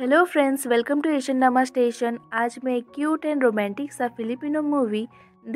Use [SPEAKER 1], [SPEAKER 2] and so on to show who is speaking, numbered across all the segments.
[SPEAKER 1] hello friends welcome to Asian नामा station आज मैं एक क्यूट एंड रोमांटिक सा Filipino movie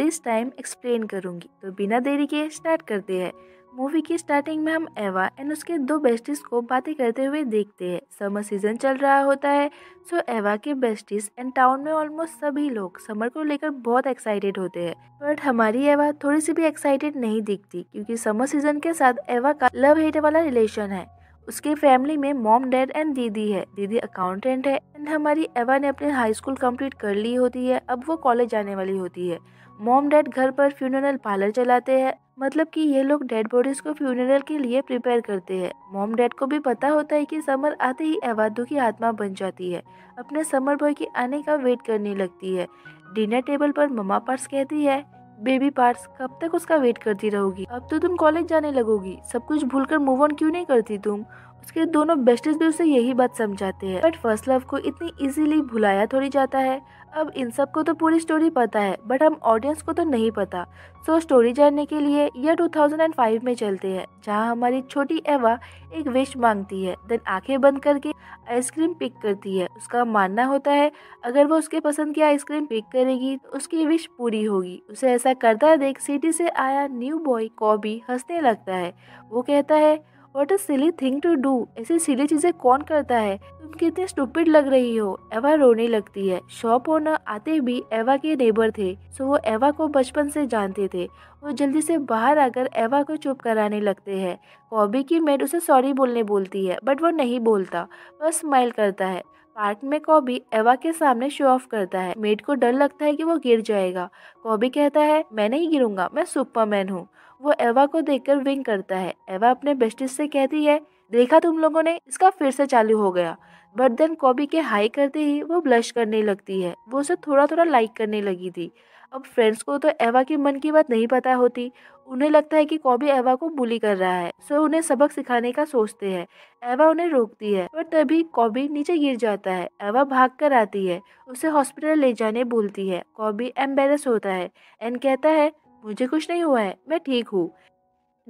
[SPEAKER 1] this time explain करूंगी तो बिना देरी के स्टार्ट करते हैं मूवी की स्टार्टिंग में हम एवा एंड उसके दो बेस्टिस को बातें करते हुए देखते हैं समर सीजन चल रहा होता है सो एवा के बेस्टिस एंड टाउन में ऑलमोस्ट सभी लोग समर को लेकर बहुत एक्साइटेड होते हैं बट हमारी एवा थोड़ी सी भी एक्साइटेड नहीं दिखती क्योंकि समर सीजन के साथ एवा का लव हेट वाला रिलेशन है उसके फैमिली में मॉम डैड एंड दीदी है दीदी अकाउंटेंट है एंड हमारी एवा ने अपने हाई स्कूल कंप्लीट कर ली होती है अब वो कॉलेज जाने वाली होती है मॉम डैड घर पर फ्यूनरल पार्लर चलाते हैं मतलब कि ये लोग डेड बॉडीज को फ्यूनरल के लिए प्रिपेयर करते हैं मॉम डैड को भी पता होता है कि समर आते ही एवादू की आत्मा बन जाती है अपने समर बॉय के आने का वेट करने लगती है डिनर टेबल पर ममा पर्स कहती है बेबी पार्ट्स कब तक उसका वेट करती रहोगी अब तो तुम कॉलेज जाने लगोगी सब कुछ भूलकर मूव ऑन क्यों नहीं करती तुम उसके दोनों बेस्टेज भी उसे यही बात समझाते हैं बट फर्स्ट लव को इतनी इजीली भुलाया थोड़ी जाता है अब इन सब को तो पूरी स्टोरी पता है बट हम ऑडियंस को तो नहीं पता सो so, स्टोरी जानने के लिए यह 2005 में चलते हैं जहां हमारी छोटी एवा एक विश मांगती है देन आंखें बंद करके आइसक्रीम पिक करती है उसका मानना होता है अगर वो उसके पसंद की आइसक्रीम पिक करेगी तो उसकी विश पूरी होगी उसे ऐसा करता देख सिटी से आया न्यू बॉय कॉबी हंसने लगता है वो कहता है what a silly thing to do ऐसी सिली चीज़ें कौन करता है तुम कितनी स्टूपिड लग रही हो एवा रोने लगती है शॉप ओनर आते भी एवा के नेबर थे सो वो एवा को बचपन से जानते थे वो जल्दी से बाहर आकर एवा को चुप कराने लगते हैं कॉबी की मेड उसे सॉरी बोलने बोलती है बट वो नहीं बोलता बस स्माइल करता है पार्क में कॉबी एवा के सामने शो ऑफ करता है मेड को डर लगता है कि वो गिर जाएगा कॉबी कहता है मैं नहीं गिरूंगा मैं सुपरमैन हूँ वो एवा को देखकर विंग करता है एवा अपने बेस्टिस से कहती है देखा तुम लोगों ने इसका फिर से चालू हो गया बट देन कॉबी के हाई करते ही वो ब्लश करने लगती है वो उसे थोड़ा थोड़ा लाइक करने लगी थी अब फ्रेंड्स को तो एवा के मन की बात नहीं पता होती उन्हें लगता है कि कॉबी एवा को बुली कर रहा है सो उन्हें सबक सिखाने का सोचते हैं एवा उन्हें रोकती है पर तभी कॉबी नीचे गिर जाता है एवा भाग कर आती है उसे हॉस्पिटल ले जाने बोलती है कॉबी एम्बेरस होता है एंड कहता है मुझे कुछ नहीं हुआ है मैं ठीक हूँ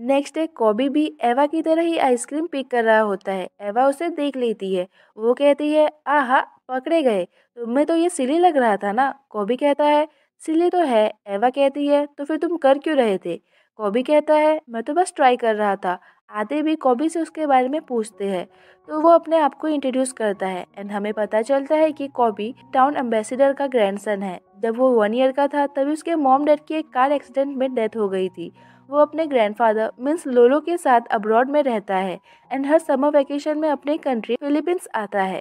[SPEAKER 1] नेक्स्ट डे कॉबी भी एवा की तरह ही आइसक्रीम पिक कर रहा होता है एवा उसे देख लेती है वो कहती है आह पकड़े गए तुम्हें तो ये सिली लग रहा था ना कॉबी कहता है सिली तो है एवा कहती है तो फिर तुम कर क्यों रहे थे कॉबी कहता है मैं तो बस ट्राई कर रहा था आते भी कॉबी से उसके बारे में पूछते हैं तो वो अपने आप को इंट्रोड्यूस करता है एंड हमें पता चलता है कि कॉबी टाउन एम्बेसडर का ग्रैंडसन है जब वो वन ईयर का था तभी उसके मॉम डैड की एक कार एक्सीडेंट में डेथ हो गई थी वो अपने ग्रैंडफादर मीन्स लोलो के साथ अब्रॉड में रहता है एंड हर समर वेकेशन में अपने कंट्री फिलीपींस आता है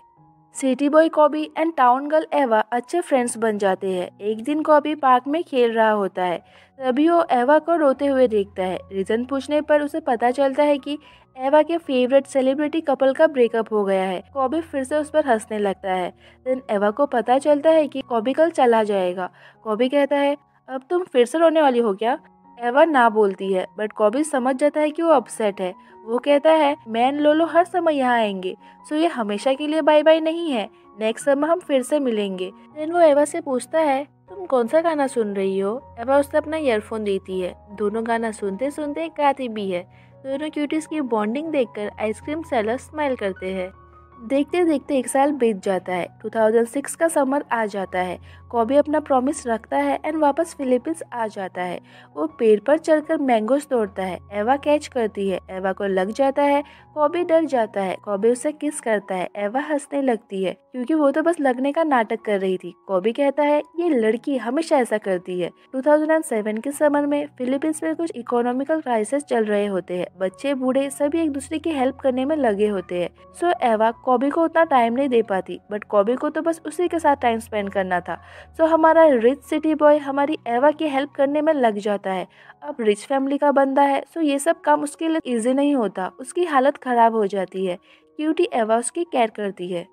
[SPEAKER 1] city boy Kobe and town girl Ava अच्छे फ्रेंड्स बन जाते हैं एक दिन कॉबी पार्क में खेल रहा होता है तभी वो एवा को रोते हुए देखता है रीज़न पूछने पर उसे पता चलता है कि एवा के फेवरेट सेलिब्रिटी कपल का ब्रेकअप हो गया है कॉबी फिर से उस पर हंसने लगता है देन एवा को पता चलता है कि कॉबी कल चला जाएगा कॉबी कहता है अब तुम फिर से रोने वाली हो क्या एवा ना बोलती है बट कॉबी समझ जाता है कि वो अपसेट है वो कहता है मैन लोलो हर समय यहाँ आएंगे सो ये हमेशा के लिए बाय बाय नहीं है नेक्स्ट समय हम फिर से मिलेंगे देन वो एवा से पूछता है तुम कौन सा गाना सुन रही हो एवा उसे अपना ईयरफोन देती है दोनों गाना सुनते सुनते गाती भी है दोनों क्यूटीज की बॉन्डिंग देखकर आइसक्रीम सेलर स्माइल करते हैं देखते देखते एक साल बीत जाता है 2006 का समर आ जाता है कॉबी अपना प्रॉमिस रखता है एंड वापस फिलीपींस आ जाता है वो पेड़ पर चढ़कर मैंगो तोड़ता है एवा कैच करती है एवा को लग जाता है कॉबी डर जाता है कॉबी उसे किस करता है एवा हंसने लगती है क्योंकि वो तो बस लगने का नाटक कर रही थी कॉबी कहता है ये लड़की हमेशा ऐसा करती है टू के समर में फिलीपींस में कुछ इकोनॉमिकल क्राइसिस चल रहे होते हैं बच्चे बूढ़े सभी एक दूसरे की हेल्प करने में लगे होते हैं सो एवा कॉबी को उतना टाइम नहीं दे पाती बट कॉबी को तो बस उसी के साथ टाइम स्पेंड करना था सो so, हमारा रिच सिटी बॉय हमारी एवा की हेल्प करने में लग जाता है अब रिच फैमिली का बंदा है सो so ये सब काम उसके लिए ईजी नहीं होता उसकी हालत ख़राब हो जाती है क्यूटी एवा उसकी केयर करती है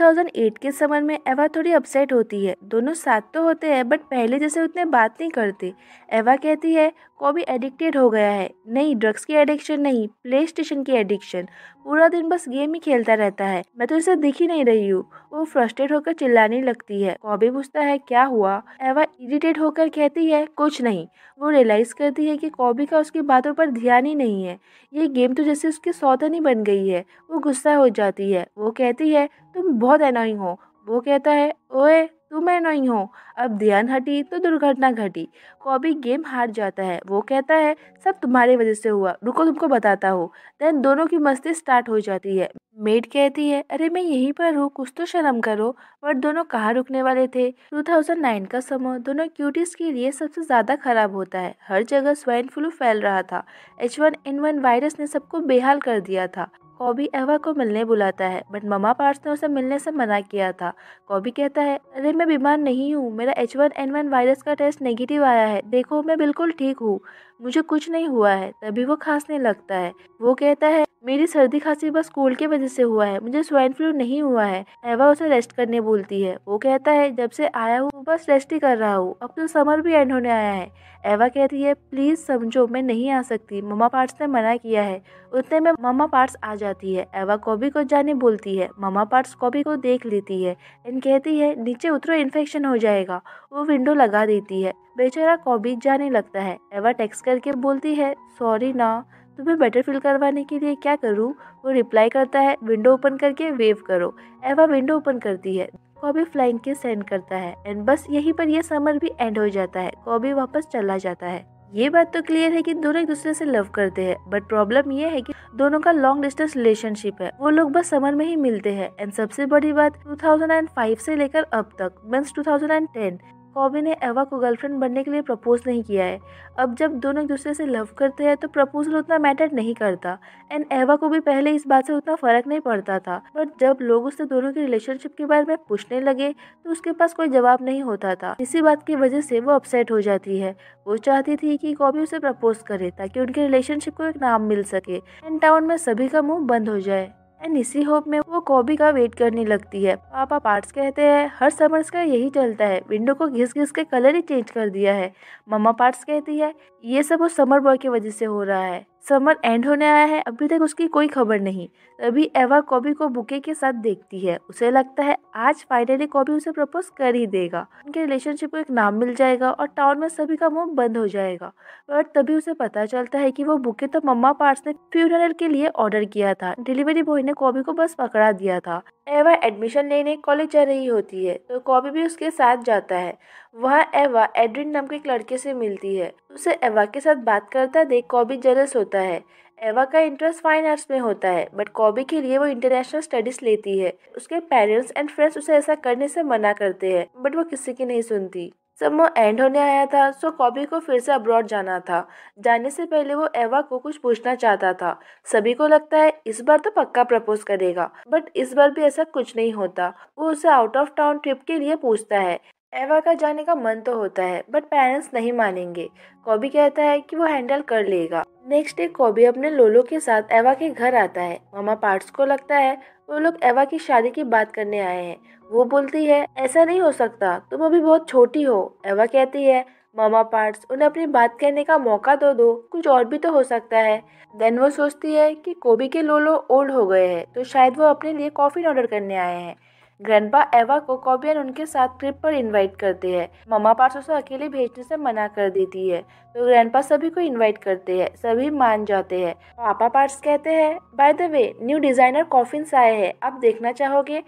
[SPEAKER 1] 2008 के समय में एवा थोड़ी अपसेट होती है दोनों साथ तो होते हैं बट पहले जैसे उतने बात नहीं करते एवा कहती है को भी एडिक्टेड हो गया है नहीं ड्रग्स की एडिक्शन नहीं प्ले स्टेशन की एडिक्शन पूरा दिन बस गेम ही खेलता रहता है मैं तो इसे दिख ही नहीं रही हूँ वो फ्रस्ट्रेट होकर चिल्लाने लगती है कॉबी पूछता है क्या हुआ एवा इरिटेट होकर कहती है कुछ नहीं वो रियलाइज करती है कि कॉबी का उसकी बातों पर ध्यान ही नहीं है ये गेम तो जैसे उसकी सौतन ही बन गई है वो गुस्सा हो जाती है वो कहती है तुम बहुत अनोइंग हो वो कहता है ओए तू मैं नहीं हूँ अब ध्यान हटी तो दुर्घटना घटी कॉबी गेम हार जाता है वो कहता है सब तुम्हारी वजह से हुआ रुको तुमको बताता हूँ देन दोनों की मस्ती स्टार्ट हो जाती है मेड कहती है अरे मैं यहीं पर हूँ कुछ तो शर्म करो पर दोनों कहाँ रुकने वाले थे 2009 का समय दोनों क्यूटीज के लिए सबसे ज़्यादा खराब होता है हर जगह स्वाइन फ्लू फैल रहा था एच वन वायरस ने सबको बेहाल कर दिया था कॉबी एवा को मिलने बुलाता है बट ममा पार्स ने उसे मिलने से मना किया था कॉबी कहता है अरे मैं बीमार नहीं हूँ मेरा H one N one virus का टेस्ट नेगेटिव आया है देखो मैं बिल्कुल ठीक हूँ मुझे कुछ नहीं हुआ है तभी वो खांसने लगता है वो कहता है मेरी सर्दी खांसी बस स्कूल की वजह से हुआ है मुझे स्वाइन फ्लू नहीं हुआ है एवा उसे रेस्ट करने बोलती है वो कहता है जब से आया हूँ बस रेस्ट ही कर रहा हूँ अब तो समर भी एंड होने आया है एवा कहती है प्लीज समझो मैं नहीं आ सकती मम्मा पार्ट्स ने मना किया है उतने में मम्मा पार्ट्स आ जाती है एवा कॉबी को जाने बोलती है मम्मा पार्ट्स कॉबी को देख लेती है एंड कहती है नीचे उतरो इन्फेक्शन हो जाएगा वो विंडो लगा देती है बेचारा कॉबिज जाने लगता है एवा टेक्स्ट करके बोलती है सॉरी ना तुम्हें बेटर फील करवाने के लिए क्या करूँ वो रिप्लाई करता है विंडो ओपन करके वेव करो एवा विंडो ओपन करती है कॉबी फ्लाइंग के सेंड करता है एंड बस यहीं पर यह समर भी एंड हो जाता है कॉबी वापस चला जाता है ये बात तो क्लियर है कि दोनों एक दूसरे से लव करते हैं बट प्रॉब्लम ये है कि दोनों का लॉन्ग डिस्टेंस रिलेशनशिप है वो लोग बस समर में ही मिलते हैं एंड सबसे बड़ी बात 2005 से लेकर अब तक मीन्स 2010 कॉबी ने एवा को गर्लफ्रेंड बनने के लिए प्रपोज नहीं किया है अब जब दोनों एक दूसरे से लव करते हैं तो प्रपोजल उतना मैटर नहीं करता एंड एवा को भी पहले इस बात से उतना फ़र्क नहीं पड़ता था बट जब लोग उससे दोनों की रिलेशनशिप के बारे में पूछने लगे तो उसके पास कोई जवाब नहीं होता था इसी बात की वजह से वो अपसेट हो जाती है वो चाहती थी कि कॉबी उसे प्रपोज करे ताकि उनके रिलेशनशिप को एक नाम मिल सके एंड टाउन में सभी का मुंह बंद हो जाए एंड इसी होप में वो कॉबी का वेट करने लगती है पापा पार्ट्स कहते हैं हर समर्स का यही चलता है विंडो को घिस घिस के कलर ही चेंज कर दिया है मम्मा पार्ट्स कहती है ये सब उस समर बॉय की वजह से हो रहा है समर एंड होने आया है अभी तक उसकी कोई खबर नहीं तभी एवा कॉबी को बुके के साथ देखती है उसे लगता है आज फाइनली कॉबी उसे प्रपोज कर ही देगा उनके रिलेशनशिप को एक नाम मिल जाएगा और टाउन में सभी का मुंह बंद हो जाएगा बट तभी उसे पता चलता है कि वो बुके तो मम्मा पार्स ने फ्यूनरल के लिए ऑर्डर किया था डिलीवरी बॉय ने कॉबी को बस पकड़ा दिया था एवा एडमिशन लेने कॉलेज जा रही होती है तो कॉबी भी उसके साथ जाता है वहाँ एवा एडविन नाम के एक लड़के से मिलती है उसे एवा के साथ बात करता देख कॉबी जलस होता है एवा का इंटरेस्ट फाइन आर्ट्स में होता है बट कॉबी के लिए वो इंटरनेशनल स्टडीज लेती है उसके पेरेंट्स एंड फ्रेंड्स उसे ऐसा करने से मना करते हैं बट वो किसी की नहीं सुनती समर एंड होने आया था सो कॉबी को फिर से अब्रॉड जाना था जाने से पहले वो एवा को कुछ पूछना चाहता था सभी को लगता है इस बार तो पक्का प्रपोज करेगा बट इस बार भी ऐसा कुछ नहीं होता वो उसे आउट ऑफ टाउन ट्रिप के लिए पूछता है एवा का जाने का मन तो होता है बट पेरेंट्स नहीं मानेंगे कॉबी कहता है कि वो हैंडल कर लेगा नेक्स्ट डे कॉबी अपने लोलो के साथ एवा के घर आता है मामा पार्ट्स को लगता है वो लोग एवा की शादी की बात करने आए हैं वो बोलती है ऐसा नहीं हो सकता तुम अभी बहुत छोटी हो एवा कहती है मामा पार्ट्स उन्हें अपनी बात कहने का मौका दो तो दो कुछ और भी तो हो सकता है देन वो सोचती है कि कोबी के लोलो ओल्ड हो गए हैं तो शायद वो अपने लिए कॉफ़ी ऑर्डर करने आए हैं ग्रैंडपा एवा को कॉबियन उनके साथ ट्रिप पर इनवाइट करते हैं मामा पार्ट्स उसे अकेले भेजने से मना कर देती है तो ग्रैंडपा सभी को इनवाइट करते हैं सभी मान जाते हैं पापा पार्ट्स कहते हैं by the way new designer coffins आए हैं आप देखना चाहोगे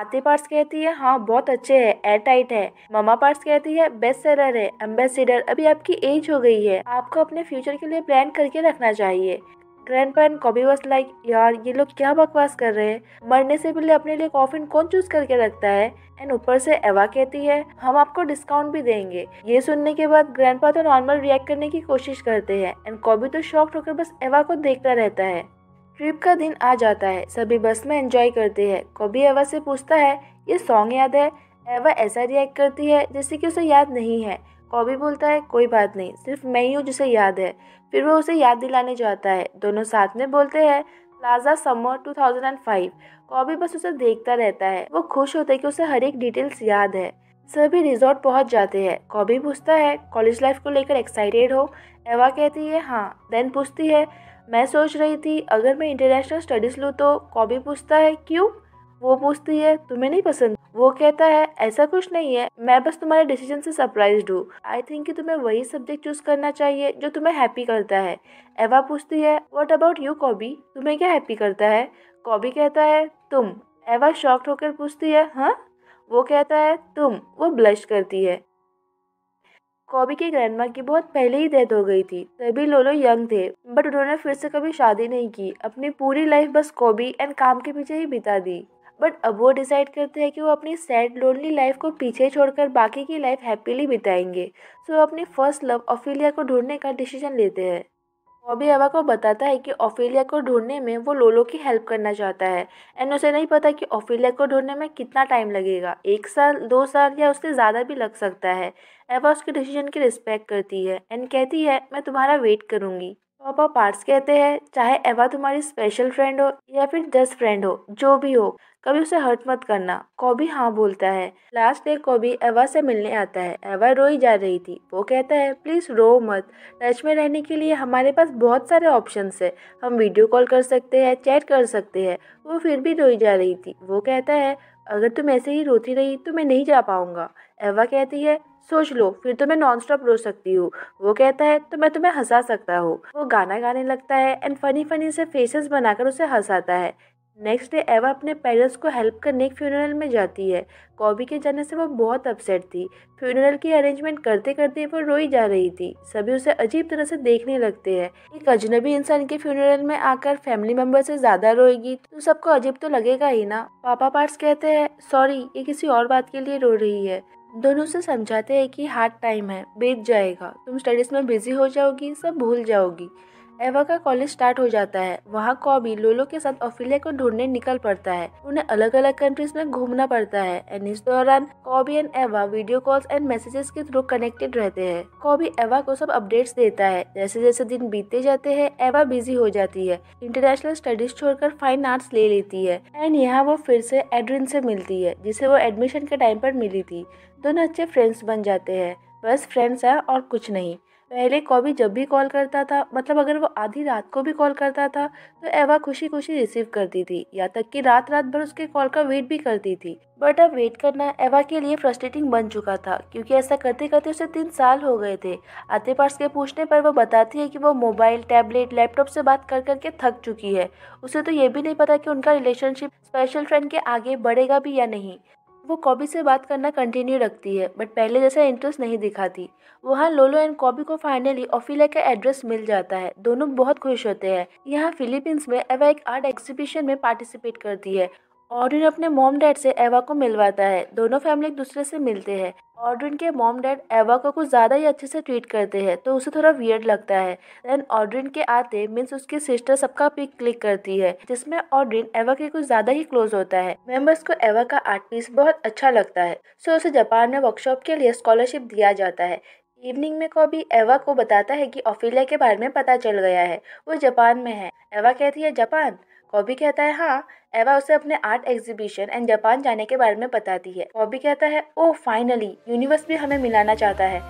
[SPEAKER 1] आती पार्ट्स कहती है हाँ बहुत अच्छे है एयर टाइट है ममा पार्ट्स कहती है बेस्ट सेलर है एम्बेसिडर अभी आपकी एज हो गई है आपको अपने फ्यूचर के लिए प्लान करके रखना चाहिए grand pan Cobie was like यार ये लोग क्या बकवास कर रहे हैं मरने से पहले अपने लिए कॉफिन कौन चूज करके रखता है एंड ऊपर से एवा कहती है हम आपको डिस्काउंट भी देंगे ये सुनने के बाद ग्रैंड तो नॉर्मल रिएक्ट करने की कोशिश करते हैं एंड कॉबी तो शॉक होकर बस एवा को देखता रहता है ट्रिप का दिन आ जाता है सभी बस में एंजॉय करते हैं कॉबी एवा से पूछता है ये सॉन्ग याद है एवा ऐसा रिएक्ट करती है जैसे कि उसे याद नहीं है कॉबी बोलता है कोई बात नहीं सिर्फ मैं ही हूँ जिसे याद है फिर वो उसे याद दिलाने जाता है दोनों साथ में बोलते हैं प्लाजा समर 2005 कॉबी बस उसे देखता रहता है वो खुश होता है कि उसे हर एक डिटेल्स याद है सभी रिजॉर्ट पहुंच जाते हैं कॉबी पूछता है कॉलेज लाइफ को लेकर एक्साइटेड हो एवा कहती है हाँ देन पूछती है मैं सोच रही थी अगर मैं इंटरनेशनल स्टडीज़ लूँ तो कॉबी पूछता है क्यों वो पूछती है तुम्हें नहीं पसंद वो कहता है ऐसा कुछ नहीं है मैं बस तुम्हारे डिसीजन से सरप्राइज हूँ आई थिंक कि तुम्हें वही सब्जेक्ट चूज करना चाहिए जो तुम्हें हैप्पी करता है एवा पूछती है व्हाट अबाउट यू कॉबी तुम्हें क्या हैप्पी करता है कॉबी कहता है तुम एवा शॉक्ड होकर पूछती है हाँ वो कहता है तुम वो ब्लश करती है कॉबी के ग्रैंडमा की बहुत पहले ही डेथ हो गई थी तभी लोलो यंग थे बट उन्होंने फिर से कभी शादी नहीं की अपनी पूरी लाइफ बस कॉबी एंड काम के पीछे ही बिता दी बट अब वो डिसाइड करते हैं कि वो अपनी सैड लोनली लाइफ को पीछे छोड़कर बाकी की लाइफ हैप्पीली बिताएंगे सो वो अपनी फर्स्ट लव ऑफिलिया को ढूंढने का डिसीजन लेते हैं कॉबी अबा को बताता है कि ऑफिलिया को ढूंढने में वो लोलो की हेल्प करना चाहता है एंड उसे नहीं पता कि ऑफिलिया को ढूंढने में कितना टाइम लगेगा एक साल दो साल या उससे ज़्यादा भी लग सकता है एवा उसके डिसीजन की रिस्पेक्ट करती है एंड कहती है मैं तुम्हारा वेट करूँगी तो पापा पार्ट्स कहते हैं चाहे एवा तुम्हारी स्पेशल फ्रेंड हो या फिर जस्ट फ्रेंड हो जो भी हो कभी उसे हर्ट मत करना कॉबी हाँ बोलता है लास्ट डे कॉबी एवा से मिलने आता है एवा रोई जा रही थी वो कहता है प्लीज़ रो मत टच में रहने के लिए हमारे पास बहुत सारे ऑप्शन है हम वीडियो कॉल कर सकते हैं चैट कर सकते हैं वो फिर भी रोई जा रही थी वो कहता है अगर तुम ऐसे ही रोती रही तो मैं नहीं जा पाऊँगा एवा कहती है सोच लो फिर तो मैं नॉन स्टॉप रो सकती हूँ वो कहता है तो मैं तुम्हें हंसा सकता हूँ वो गाना गाने लगता है एंड फनी फनी से फेसेस बनाकर उसे हंसाता है नेक्स्ट डे एवा अपने पेरेंट्स को हेल्प करने फ्यूनरल में जाती है कॉबी के जाने से वो बहुत अपसेट थी फ्यूनरल की अरेंजमेंट करते करते वो रोई जा रही थी सभी उसे अजीब तरह से देखने लगते हैं एक अजनबी इंसान के फ्यूनरल में आकर फैमिली मेम्बर से ज़्यादा रोएगी तो सबको अजीब तो लगेगा ही ना पापा पार्ट्स कहते हैं सॉरी ये किसी और बात के लिए रो रही है दोनों से समझाते हैं कि हार्ड टाइम है बीत जाएगा तुम स्टडीज़ में बिजी हो जाओगी सब भूल जाओगी एवा का कॉलेज स्टार्ट हो जाता है वहाँ कॉबी लोलो के साथ ऑफिलिया को ढूंढने निकल पड़ता है उन्हें अलग अलग कंट्रीज में घूमना पड़ता है एंड इस दौरान Cobie and Ava video calls and messages के थ्रू कनेक्टेड रहते हैं कॉबी एवा को सब अपडेट्स देता है जैसे जैसे दिन बीतते जाते हैं एवा बिजी हो जाती है इंटरनेशनल स्टडीज छोड़कर फाइन आर्ट्स ले लेती है एंड यहाँ वो फिर से एड्रिन से मिलती है जिसे वो एडमिशन के टाइम पर मिली थी दोनों अच्छे फ्रेंड्स बन जाते हैं बस फ्रेंड्स है और कुछ नहीं पहले कॉबी जब भी कॉल करता था मतलब अगर वो आधी रात को भी कॉल करता था तो एवा खुशी खुशी रिसीव करती थी या तक कि रात रात भर उसके कॉल का वेट भी करती थी बट अब वेट करना एवा के लिए फ्रस्ट्रेटिंग बन चुका था क्योंकि ऐसा करते करते उसे तीन साल हो गए थे आते पास के पूछने पर वो बताती है कि वो मोबाइल टैबलेट लैपटॉप से बात कर करके थक चुकी है उसे तो ये भी नहीं पता कि उनका रिलेशनशिप स्पेशल फ्रेंड के आगे बढ़ेगा भी या नहीं वो कॉबी से बात करना कंटिन्यू रखती है बट पहले जैसा इंटरेस्ट नहीं दिखाती वहाँ लोलो एंड कॉबी को फाइनली ऑफिला का एड्रेस मिल जाता है दोनों बहुत खुश होते हैं यहाँ फिलीपींस में एवा एक आर्ट एग्जीबिशन में पार्टिसिपेट करती है ऑड्रिन अपने मॉम डैड से एवा को मिलवाता है दोनों फैमिली एक दूसरे से मिलते हैं ऑड्रिन के मॉम डैड एवा को कुछ ज़्यादा ही अच्छे से ट्रीट करते हैं तो उसे थोड़ा वियर्ड लगता है देन ऑड्रिन के आते मीन्स उसकी सिस्टर सबका पिक क्लिक करती है जिसमें ऑड्रिन एवा के कुछ ज़्यादा ही क्लोज होता है मेम्बर्स को एवा का आर्ट पीस बहुत अच्छा लगता है सो उसे जापान में वर्कशॉप के लिए स्कॉलरशिप दिया जाता है इवनिंग में कॉबी एवा को बताता है कि ऑफिलिया के बारे में पता चल गया है वो जापान में है एवा कहती है जापान कॉबी कहता है हाँ एवा उसे अपने आर्ट एग्जीबिशन एंड जापान जाने के बारे में बताती है कॉबी कहता है ओ फाइनली यूनिवर्स भी हमें मिलाना चाहता है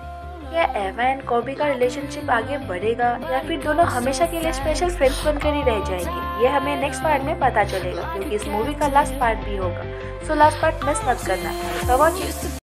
[SPEAKER 1] क्या एवा एंड कॉबी का रिलेशनशिप आगे बढ़ेगा या फिर दोनों हमेशा के लिए स्पेशल फ्रेंड्स बनकर ही रह जाएंगे ये हमें नेक्स्ट पार्ट में पता चलेगा क्योंकि इस मूवी का लास्ट पार्ट भी होगा सो लास्ट पार्ट मिस मत करना